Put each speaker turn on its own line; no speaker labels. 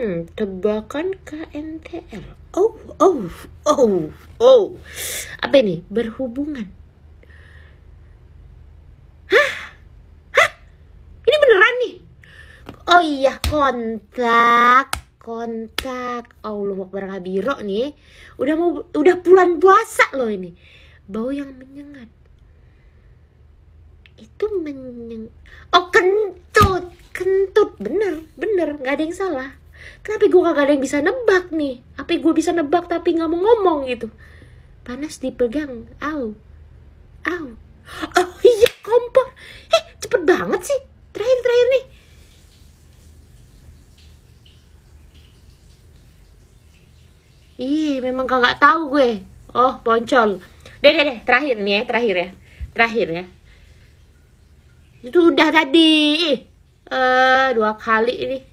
Hmm, tebakan KNTL. Oh, oh, oh, oh. Apa ini? Berhubungan. Hah? Hah? Ini beneran nih? Oh iya, kontak kontak Allah barang habiro nih udah mau udah bulan puasa loh ini bau yang menyengat itu
menyengat. oh kentut kentut bener bener nggak ada yang salah Kenapa gue kagak ada yang bisa nebak nih? Apa gue bisa nebak tapi nggak mau ngomong gitu? Panas dipegang, au, au. Oh iya
kompor, eh cepet banget sih. Terakhir terakhir nih. Ih, memang kagak tahu gue. Oh, poncol. Deh, deh, deh, terakhir nih ya, terakhir ya. Terakhir ya. Itu udah tadi. Eh, uh, dua kali ini.